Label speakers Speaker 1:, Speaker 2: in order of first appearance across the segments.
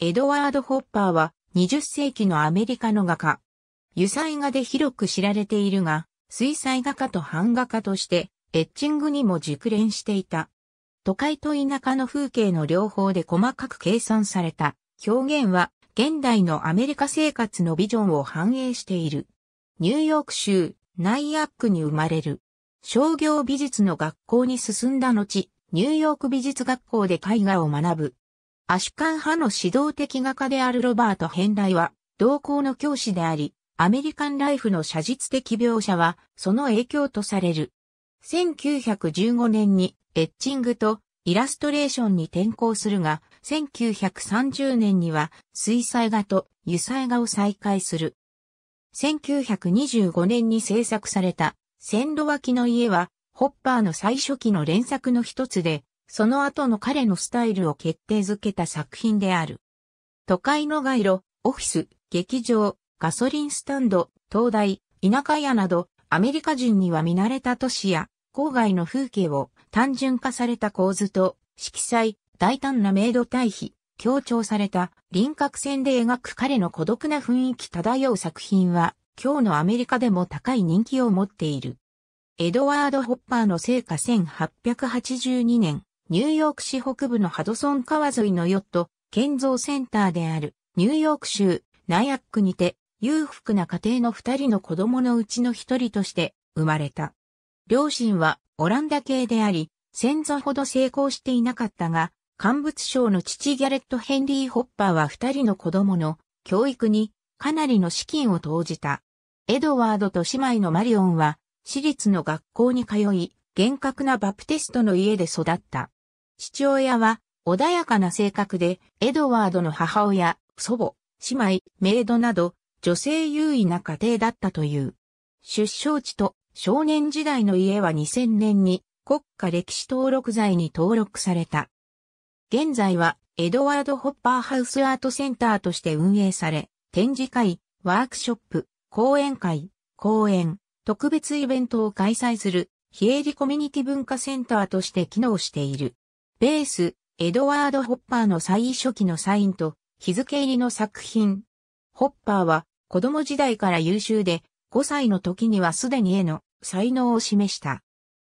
Speaker 1: エドワード・ホッパーは20世紀のアメリカの画家。油彩画で広く知られているが、水彩画家と版画家としてエッチングにも熟練していた。都会と田舎の風景の両方で細かく計算された表現は現代のアメリカ生活のビジョンを反映している。ニューヨーク州ナイアックに生まれる。商業美術の学校に進んだ後、ニューヨーク美術学校で絵画を学ぶ。アシュカン派の指導的画家であるロバート・ヘンライは、同校の教師であり、アメリカンライフの写実的描写は、その影響とされる。1915年に、エッチングとイラストレーションに転向するが、1930年には、水彩画と油彩画を再開する。1925年に制作された、線路脇の家は、ホッパーの最初期の連作の一つで、その後の彼のスタイルを決定づけた作品である。都会の街路、オフィス、劇場、ガソリンスタンド、灯台、田舎屋など、アメリカ人には見慣れた都市や、郊外の風景を単純化された構図と、色彩、大胆な明度対比、強調された輪郭線で描く彼の孤独な雰囲気漂う作品は、今日のアメリカでも高い人気を持っている。エドワード・ホッパーの生家1882年、ニューヨーク市北部のハドソン川沿いのヨット、建造センターであるニューヨーク州ナヤックにて裕福な家庭の二人の子供のうちの一人として生まれた。両親はオランダ系であり、先祖ほど成功していなかったが、乾物商の父ギャレット・ヘンリー・ホッパーは二人の子供の教育にかなりの資金を投じた。エドワードと姉妹のマリオンは私立の学校に通い、厳格なバプテストの家で育った。父親は穏やかな性格で、エドワードの母親、祖母、姉妹、メイドなど、女性優位な家庭だったという。出生地と少年時代の家は2000年に国家歴史登録財に登録された。現在はエドワード・ホッパーハウスアートセンターとして運営され、展示会、ワークショップ、講演会、講演、特別イベントを開催する非営利コミュニティ文化センターとして機能している。ベース、エドワード・ホッパーの最初期のサインと日付入りの作品。ホッパーは子供時代から優秀で、5歳の時にはすでに絵の才能を示した。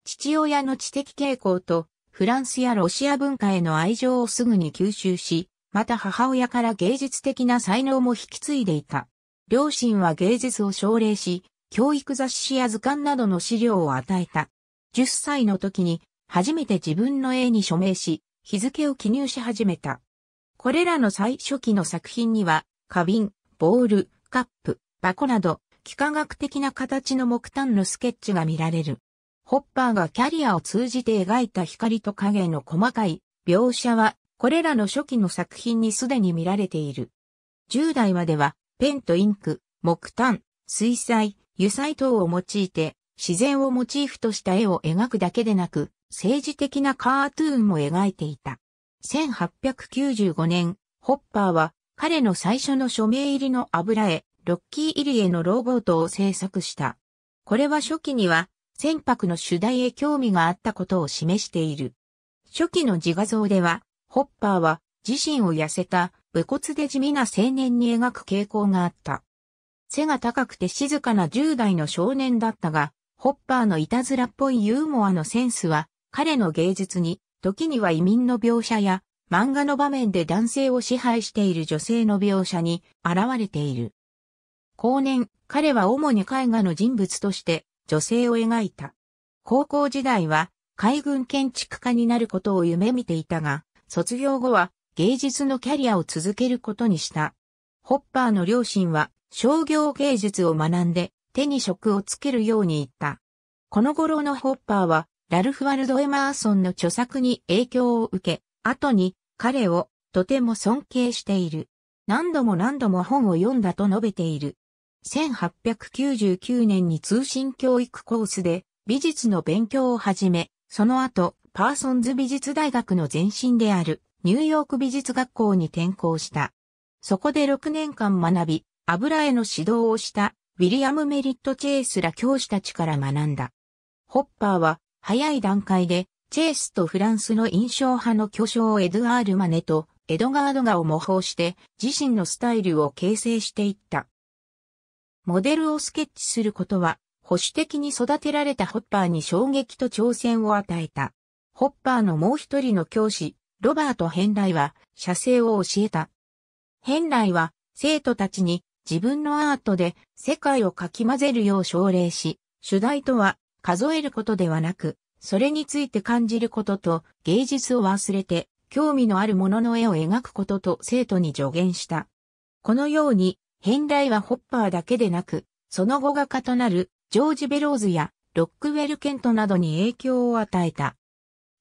Speaker 1: 父親の知的傾向とフランスやロシア文化への愛情をすぐに吸収し、また母親から芸術的な才能も引き継いでいた。両親は芸術を奨励し、教育雑誌や図鑑などの資料を与えた。10歳の時に初めて自分の絵に署名し、日付を記入し始めた。これらの最初期の作品には、花瓶、ボール、カップ、箱など、幾何学的な形の木炭のスケッチが見られる。ホッパーがキャリアを通じて描いた光と影の細かい描写は、これらの初期の作品にすでに見られている。10代までは、ペンとインク、木炭、水彩、油彩等を用いて、自然をモチーフとした絵を描くだけでなく、政治的なカートゥーンも描いていた。1895年、ホッパーは彼の最初の署名入りの油絵、ロッキー入り絵のローボートを制作した。これは初期には船舶の主題へ興味があったことを示している。初期の自画像では、ホッパーは自身を痩せた武骨で地味な青年に描く傾向があった。背が高くて静かな10代の少年だったが、ホッパーのいたずらっぽいユーモアのセンスは彼の芸術に、時には移民の描写や、漫画の場面で男性を支配している女性の描写に現れている。後年、彼は主に絵画の人物として女性を描いた。高校時代は海軍建築家になることを夢見ていたが、卒業後は芸術のキャリアを続けることにした。ホッパーの両親は商業芸術を学んで手に職をつけるように言った。この頃のホッパーはラルフ・ワルド・エマーソンの著作に影響を受け、後に彼をとても尊敬している。何度も何度も本を読んだと述べている。1899年に通信教育コースで美術の勉強を始め、その後、パーソンズ美術大学の前身であるニューヨーク美術学校に転校した。そこで6年間学び、油絵の指導をしたウィリアム・メリット・チェイスら教師たちから学んだ。ホッパーは早い段階で、チェイスとフランスの印象派の巨匠エドゥアール・マネとエドガード・ガを模倣して自身のスタイルを形成していった。モデルをスケッチすることは保守的に育てられたホッパーに衝撃と挑戦を与えた。ホッパーのもう一人の教師、ロバート・ヘンライは写生を教えた。ヘンライは生徒たちに自分のアートで世界をかき混ぜるよう奨励し、主題とは数えることではなく、それについて感じることと芸術を忘れて興味のあるものの絵を描くことと生徒に助言した。このように、変来はホッパーだけでなく、その後画家となるジョージ・ベローズやロックウェル・ケントなどに影響を与えた。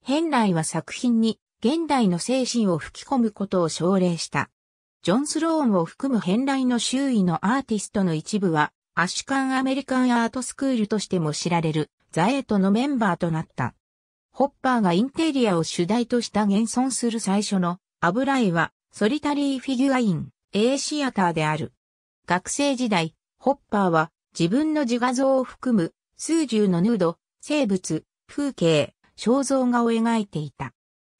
Speaker 1: 変来は作品に現代の精神を吹き込むことを奨励した。ジョン・スローンを含む変来の周囲のアーティストの一部はアシュカンアメリカンアートスクールとしても知られるザ・エトのメンバーとなった。ホッパーがインテリアを主題とした現存する最初の油絵はソリタリーフィギュアイン A シアターである。学生時代、ホッパーは自分の自画像を含む数十のヌード、生物、風景、肖像画を描いていた。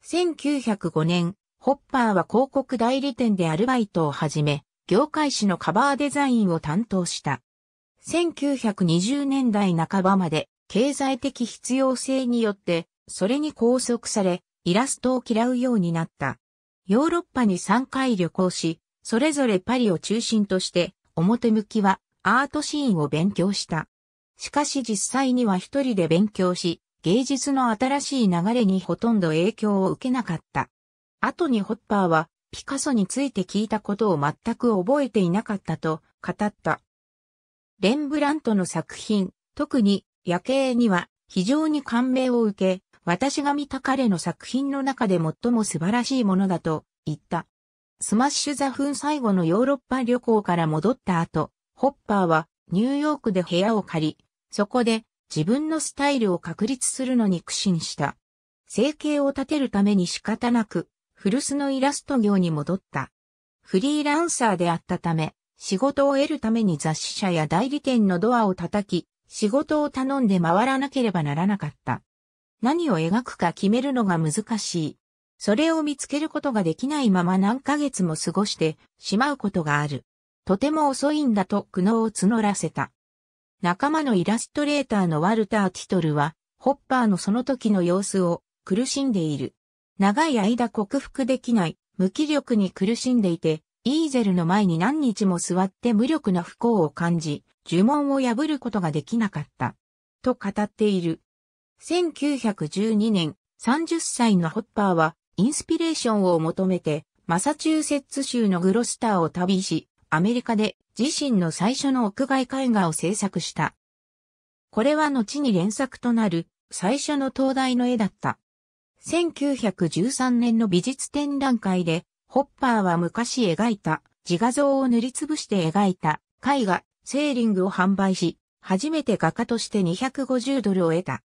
Speaker 1: 1905年、ホッパーは広告代理店でアルバイトを始め、業界誌のカバーデザインを担当した。1920年代半ばまで経済的必要性によってそれに拘束されイラストを嫌うようになった。ヨーロッパに3回旅行し、それぞれパリを中心として表向きはアートシーンを勉強した。しかし実際には一人で勉強し、芸術の新しい流れにほとんど影響を受けなかった。後にホッパーはピカソについて聞いたことを全く覚えていなかったと語った。レンブラントの作品、特に夜景には非常に感銘を受け、私が見た彼の作品の中で最も素晴らしいものだと言った。スマッシュザフン最後のヨーロッパ旅行から戻った後、ホッパーはニューヨークで部屋を借り、そこで自分のスタイルを確立するのに苦心した。生計を立てるために仕方なく、古巣のイラスト業に戻った。フリーランサーであったため、仕事を得るために雑誌社や代理店のドアを叩き、仕事を頼んで回らなければならなかった。何を描くか決めるのが難しい。それを見つけることができないまま何ヶ月も過ごしてしまうことがある。とても遅いんだと苦悩を募らせた。仲間のイラストレーターのワルター・ティトルは、ホッパーのその時の様子を苦しんでいる。長い間克服できない無気力に苦しんでいて、イーゼルの前に何日も座って無力な不幸を感じ、呪文を破ることができなかった。と語っている。1912年、30歳のホッパーは、インスピレーションを求めて、マサチューセッツ州のグロスターを旅し、アメリカで自身の最初の屋外絵画を制作した。これは後に連作となる最初の灯台の絵だった。1913年の美術展覧会でホッパーは昔描いた自画像を塗りつぶして描いた絵画、セーリングを販売し、初めて画家として250ドルを得た。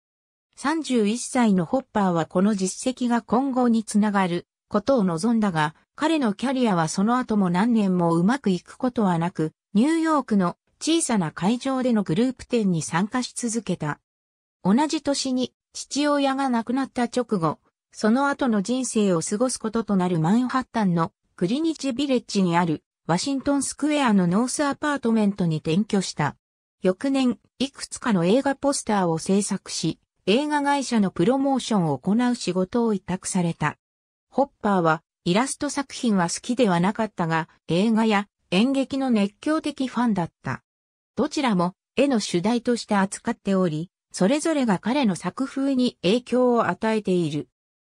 Speaker 1: 31歳のホッパーはこの実績が今後につながることを望んだが、彼のキャリアはその後も何年もうまくいくことはなく、ニューヨークの小さな会場でのグループ展に参加し続けた。同じ年に父親が亡くなった直後、その後の人生を過ごすこととなるマンハッタンのクリニチビレッジにあるワシントンスクエアのノースアパートメントに転居した。翌年、いくつかの映画ポスターを制作し、映画会社のプロモーションを行う仕事を委託された。ホッパーは、イラスト作品は好きではなかったが、映画や演劇の熱狂的ファンだった。どちらも絵の主題として扱っており、それぞれが彼の作風に影響を与えている。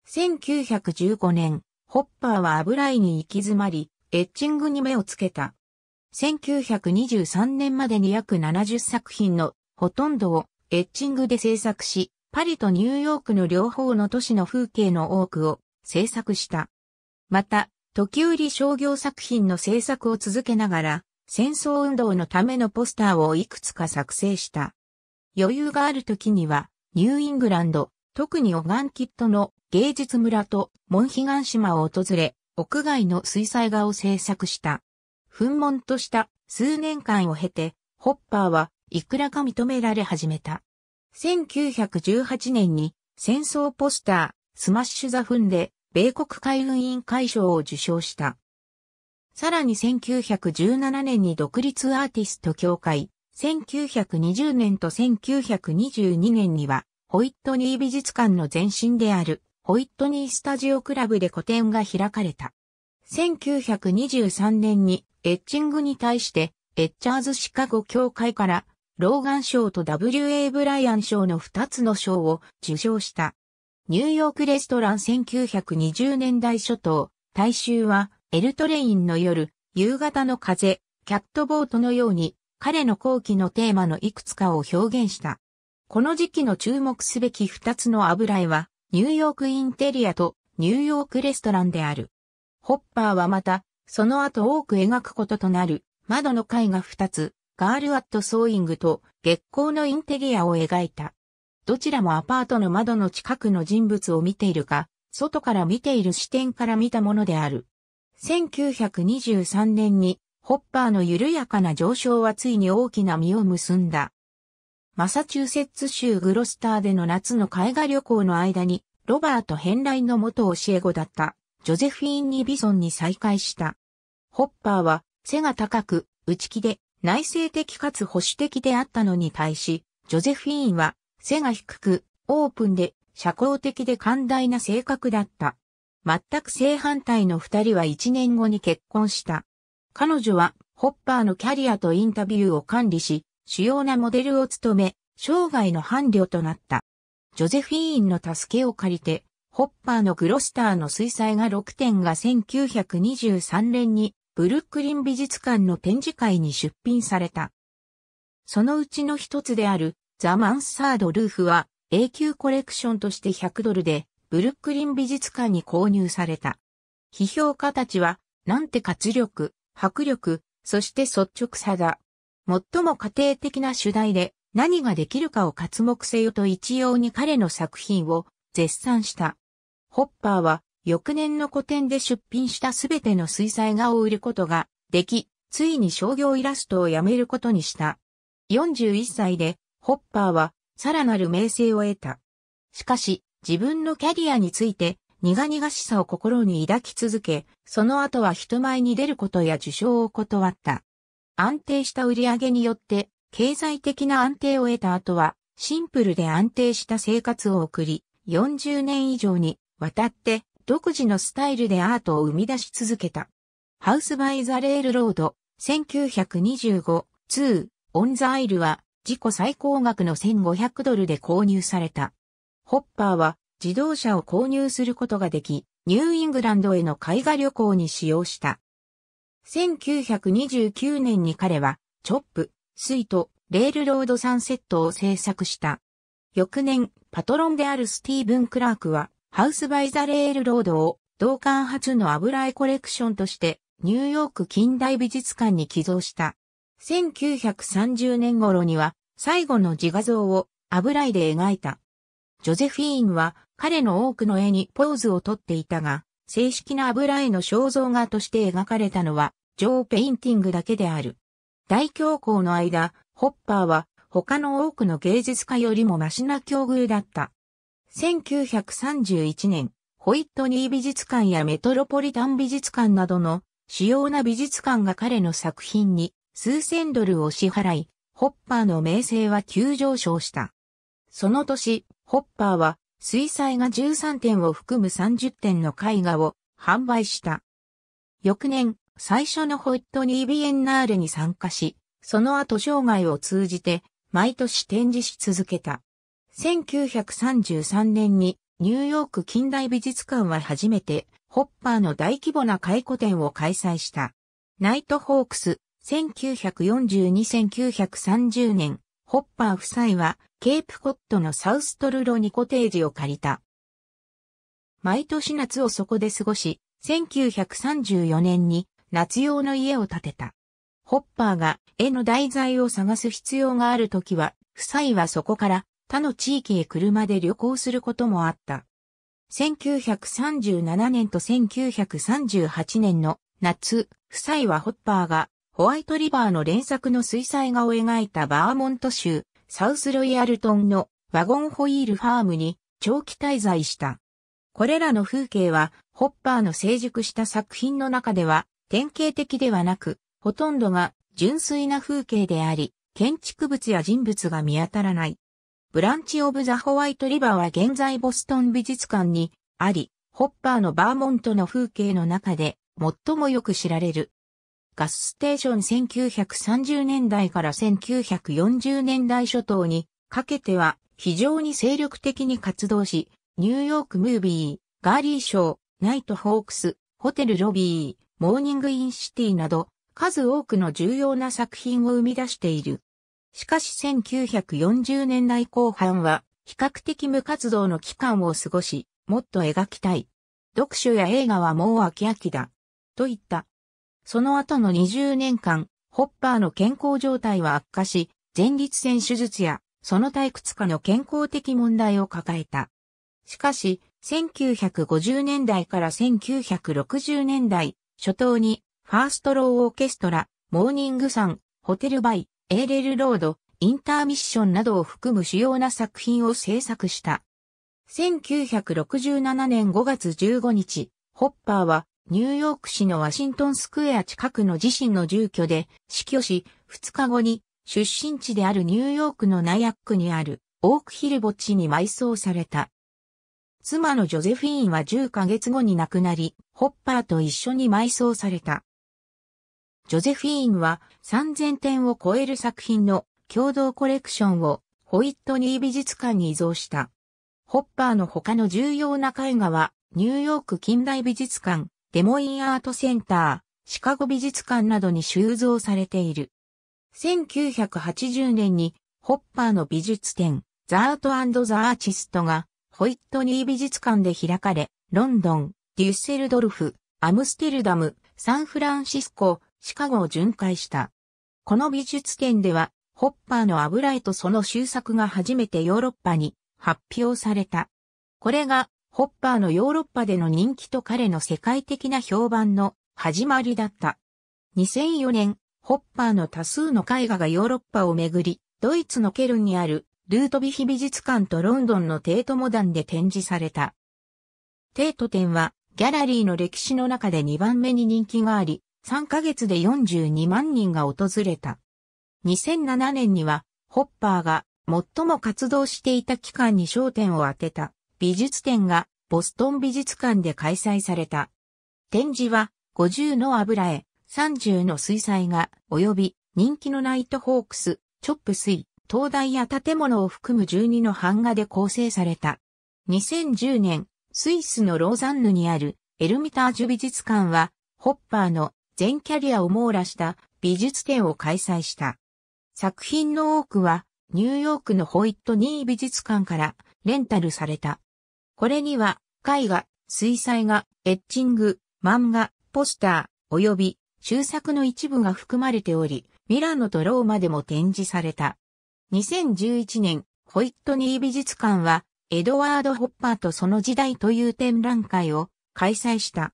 Speaker 1: 1915年、ホッパーは油絵に行き詰まり、エッチングに目をつけた。1923年までに約70作品のほとんどをエッチングで制作し、パリとニューヨークの両方の都市の風景の多くを制作した。また、時売商業作品の制作を続けながら、戦争運動のためのポスターをいくつか作成した。余裕がある時には、ニューイングランド、特にオガンキットの芸術村とモンヒガン島を訪れ、屋外の水彩画を制作した。噴門とした数年間を経て、ホッパーはいくらか認められ始めた。1918年に戦争ポスター、スマッシュ・ザ・フンで米国海軍委員会賞を受賞した。さらに1917年に独立アーティスト協会、1920年と1922年にはホイットニー美術館の前身である、ホイットニースタジオクラブで個展が開かれた。1923年にエッチングに対して、エッチャーズシカゴ協会から、ローガン賞と W.A. ブライアン賞の2つの賞を受賞した。ニューヨークレストラン1920年代初頭、大衆は、エルトレインの夜、夕方の風、キャットボートのように、彼の後期のテーマのいくつかを表現した。この時期の注目すべき二つの油絵は、ニューヨークインテリアとニューヨークレストランである。ホッパーはまた、その後多く描くこととなる、窓の絵画二つ、ガールアットソーイングと月光のインテリアを描いた。どちらもアパートの窓の近くの人物を見ているか、外から見ている視点から見たものである。1923年に、ホッパーの緩やかな上昇はついに大きな実を結んだ。マサチューセッツ州グロスターでの夏の海外旅行の間に、ロバート・ヘンライの元教え子だった、ジョゼフィーン・ニビソンに再会した。ホッパーは、背が高く、内気で、内省的かつ保守的であったのに対し、ジョゼフィーンは、背が低く、オープンで、社交的で寛大な性格だった。全く正反対の二人は一年後に結婚した。彼女は、ホッパーのキャリアとインタビューを管理し、主要なモデルを務め、生涯の伴侶となった。ジョゼフィーンの助けを借りて、ホッパーのグロスターの水彩画6点が1923年にブルックリン美術館の展示会に出品された。そのうちの一つであるザ・マンサード・ルーフは永久コレクションとして100ドルでブルックリン美術館に購入された。批評家たちは、なんて活力、迫力、そして率直さだ。最も家庭的な主題で何ができるかを活目せよと一様に彼の作品を絶賛した。ホッパーは翌年の個展で出品したすべての水彩画を売ることができ、ついに商業イラストをやめることにした。41歳でホッパーはさらなる名声を得た。しかし自分のキャリアについて苦々しさを心に抱き続け、その後は人前に出ることや受賞を断った。安定した売り上げによって経済的な安定を得た後は、シンプルで安定した生活を送り、40年以上にわたって独自のスタイルでアートを生み出し続けた。ハウス・バイ・ザ・レール・ロード、1925、2、オン・ザ・アイルは、自己最高額の1500ドルで購入された。ホッパーは、自動車を購入することができ、ニューイングランドへの海外旅行に使用した。1929年に彼は、チョップ、スイート、レールロードサンセットを制作した。翌年、パトロンであるスティーブン・クラークは、ハウス・バイ・ザ・レールロードを、同館初の油絵コレクションとして、ニューヨーク近代美術館に寄贈した。1930年頃には、最後の自画像を油絵で描いた。ジョゼフィーンは彼の多くの絵にポーズをとっていたが、正式な油絵の肖像画として描かれたのは、ジョー・ペインティングだけである。大恐慌の間、ホッパーは他の多くの芸術家よりもマシな境遇だった。1931年、ホイットニー美術館やメトロポリタン美術館などの主要な美術館が彼の作品に数千ドルを支払い、ホッパーの名声は急上昇した。その年、ホッパーは水彩画13点を含む30点の絵画を販売した。翌年、最初のホットニー・ビエンナーレに参加し、その後生涯を通じて毎年展示し続けた。1933年にニューヨーク近代美術館は初めてホッパーの大規模な回顧展を開催した。ナイトホークス1942-1930年ホッパー夫妻は、ケープコットのサウストルロにコテージを借りた。毎年夏をそこで過ごし、1934年に夏用の家を建てた。ホッパーが絵の題材を探す必要があるときは、夫妻はそこから他の地域へ車で旅行することもあった。1937年と1938年の夏、夫妻はホッパーがホワイトリバーの連作の水彩画を描いたバーモント州、サウスロイヤルトンのワゴンホイールファームに長期滞在した。これらの風景は、ホッパーの成熟した作品の中では、典型的ではなく、ほとんどが純粋な風景であり、建築物や人物が見当たらない。ブランチ・オブ・ザ・ホワイト・リバーは現在ボストン美術館にあり、ホッパーのバーモントの風景の中で最もよく知られるガスステーション1930年代から1940年代初頭にかけては非常に精力的に活動し、ニューヨークムービー、ガーリーショー、ナイトホークス、ホテルロビー、モーニングインシティなど数多くの重要な作品を生み出している。しかし1940年代後半は比較的無活動の期間を過ごし、もっと描きたい。読書や映画はもう飽き飽きだ。といったその後の20年間、ホッパーの健康状態は悪化し、前立腺手術や、その退屈かの健康的問題を抱えた。しかし、1950年代から1960年代、初頭に、ファーストローオーケストラ、モーニングサン、ホテルバイ、エーレルロード、インターミッションなどを含む主要な作品を制作した。1967年5月15日、ホッパーはニューヨーク市のワシントンスクエア近くの自身の住居で死去し、2日後に出身地であるニューヨークのナヤックにあるオークヒル墓地に埋葬された。妻のジョゼフィーンは10ヶ月後に亡くなり、ホッパーと一緒に埋葬された。ジョゼフィーンは3000点を超える作品の共同コレクションをホイットニー美術館に移蔵した。ホッパーの他の重要な絵画はニューヨーク近代美術館、デモインアートセンター、シカゴ美術館などに収蔵されている。1980年にホッパーの美術展、ザートザ・アーチストがホイットニー美術館で開かれ、ロンドン、デュッセルドルフ、アムステルダム、サンフランシスコ、シカゴを巡回した。この美術展では、ホッパーの油絵とその修作が初めてヨーロッパに発表された。これがホッパーのヨーロッパでの人気と彼の世界的な評判の始まりだった。2004年、ホッパーの多数の絵画がヨーロッパをめぐり、ドイツのケルンにあるルートビヒ美術館とロンドンのテートモダンで展示された。テート展はギャラリーの歴史の中で2番目に人気があり、3ヶ月で42万人が訪れた。2007年には、ホッパーが最も活動していた期間に焦点を当てた。美術展がボストン美術館で開催された。展示は50の油絵、30の水彩画、及び人気のナイトホークス、チョップ水、灯台や建物を含む12の版画で構成された。2010年、スイスのローザンヌにあるエルミタージュ美術館は、ホッパーの全キャリアを網羅した美術展を開催した。作品の多くは、ニューヨークのホイットニー美術館からレンタルされた。これには、絵画、水彩画、エッチング、漫画、ポスター、及び、修作の一部が含まれており、ミラノとローマでも展示された。2011年、ホイットニー美術館は、エドワード・ホッパーとその時代という展覧会を開催した。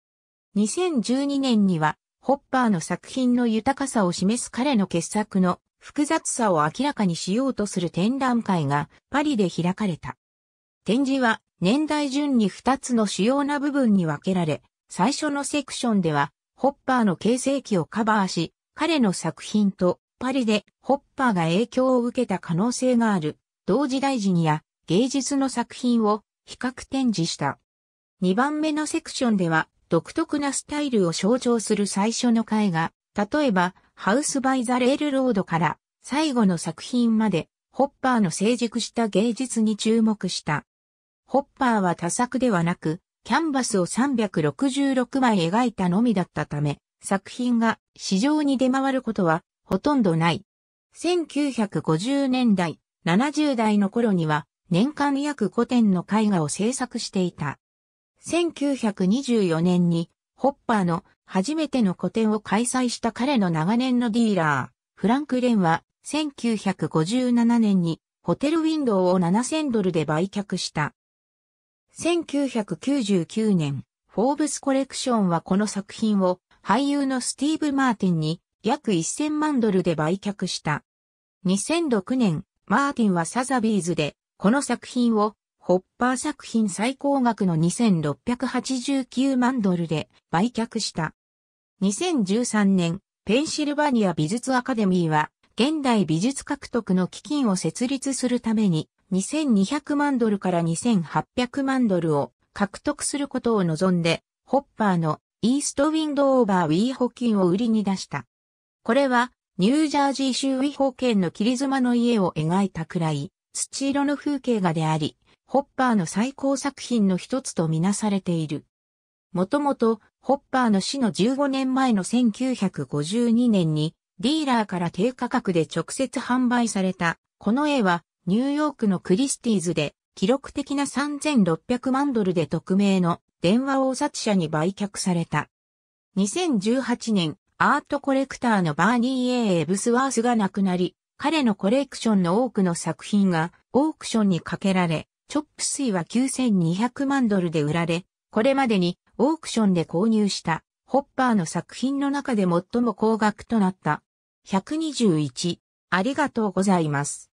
Speaker 1: 2012年には、ホッパーの作品の豊かさを示す彼の傑作の複雑さを明らかにしようとする展覧会がパリで開かれた。展示は年代順に2つの主要な部分に分けられ、最初のセクションでは、ホッパーの形成期をカバーし、彼の作品とパリでホッパーが影響を受けた可能性がある同時代人や芸術の作品を比較展示した。2番目のセクションでは独特なスタイルを象徴する最初の絵画、例えばハウスバイザレールロードから最後の作品までホッパーの成熟した芸術に注目した。ホッパーは多作ではなく、キャンバスを366枚描いたのみだったため、作品が市場に出回ることはほとんどない。1950年代、70代の頃には年間約5点の絵画を制作していた。1924年にホッパーの初めての個展を開催した彼の長年のディーラー、フランク・レンは1957年にホテルウィンドウを7000ドルで売却した。1999年、フォーブスコレクションはこの作品を俳優のスティーブ・マーティンに約1000万ドルで売却した。2006年、マーティンはサザビーズでこの作品をホッパー作品最高額の2689万ドルで売却した。2013年、ペンシルバニア美術アカデミーは現代美術獲得の基金を設立するために2200万ドルから2800万ドルを獲得することを望んで、ホッパーのイーストウィンドオーバーウィーホンを売りに出した。これは、ニュージャージー州ウィーホンの霧妻の家を描いたくらい、土色の風景画であり、ホッパーの最高作品の一つとみなされている。もともと、ホッパーの死の15年前の1952年に、ディーラーから低価格で直接販売された、この絵は、ニューヨークのクリスティーズで記録的な3600万ドルで匿名の電話応札者に売却された。2018年、アートコレクターのバーニー・エーブスワースが亡くなり、彼のコレクションの多くの作品がオークションにかけられ、チョップスイは9200万ドルで売られ、これまでにオークションで購入したホッパーの作品の中で最も高額となった。121、ありがとうございます。